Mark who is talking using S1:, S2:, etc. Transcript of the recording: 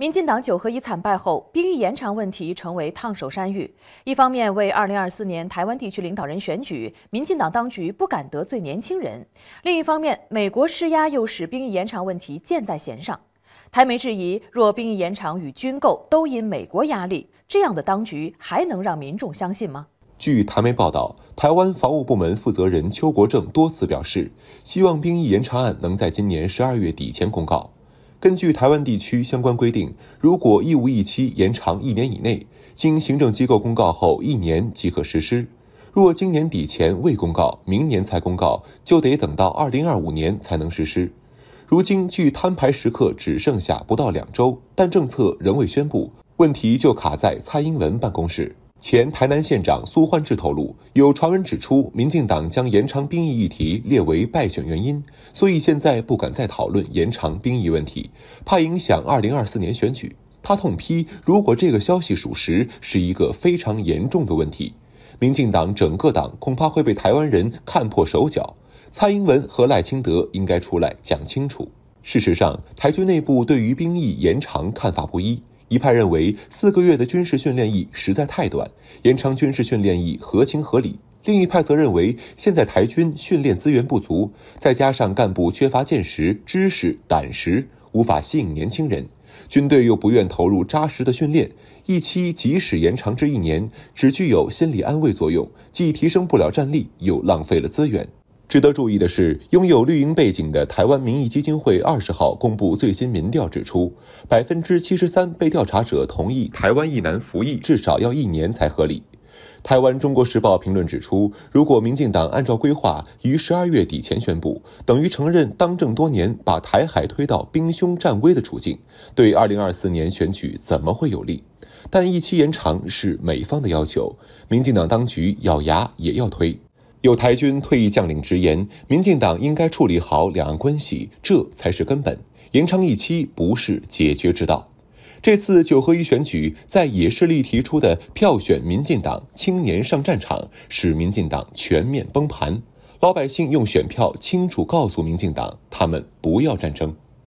S1: 民进党九合一惨败后，兵役延长问题成为烫手山芋。一方面，为二零二四年台湾地区领导人选举，民进党当局不敢得罪年轻人；另一方面，美国施压又使兵役延长问题箭在弦上。台媒质疑，若兵役延长与军购都因美国压力，这样的当局还能让民众相信吗？
S2: 据台媒报道，台湾防务部门负责人邱国正多次表示，希望兵役延长案能在今年十二月底前公告。根据台湾地区相关规定，如果义务役期延长一年以内，经行政机构公告后一年即可实施；若今年底前未公告，明年才公告，就得等到二零二五年才能实施。如今距摊牌时刻只剩下不到两周，但政策仍未宣布，问题就卡在蔡英文办公室。前台南县长苏焕智透露，有传闻指出，民进党将延长兵役议题列为败选原因，所以现在不敢再讨论延长兵役问题，怕影响二零二四年选举。他痛批，如果这个消息属实，是一个非常严重的问题，民进党整个党恐怕会被台湾人看破手脚。蔡英文和赖清德应该出来讲清楚。事实上，台军内部对于兵役延长看法不一。一派认为四个月的军事训练役实在太短，延长军事训练役合情合理。另一派则认为，现在台军训练资源不足，再加上干部缺乏见识、知识、胆识，无法吸引年轻人，军队又不愿投入扎实的训练，一期即使延长至一年，只具有心理安慰作用，既提升不了战力，又浪费了资源。值得注意的是，拥有绿营背景的台湾民意基金会二十号公布最新民调，指出百分之七十三被调查者同意台湾一男服役至少要一年才合理。台湾《中国时报》评论指出，如果民进党按照规划于十二月底前宣布，等于承认当政多年把台海推到兵凶战危的处境，对二零二四年选举怎么会有利？但一期延长是美方的要求，民进党当局咬牙也要推。有台军退役将领直言，民进党应该处理好两岸关系，这才是根本。延长一期不是解决之道。这次九合一选举，在野势力提出的票选民进党青年上战场，使民进党全面崩盘。老百姓用选票清楚告诉民进党，他们不要战争。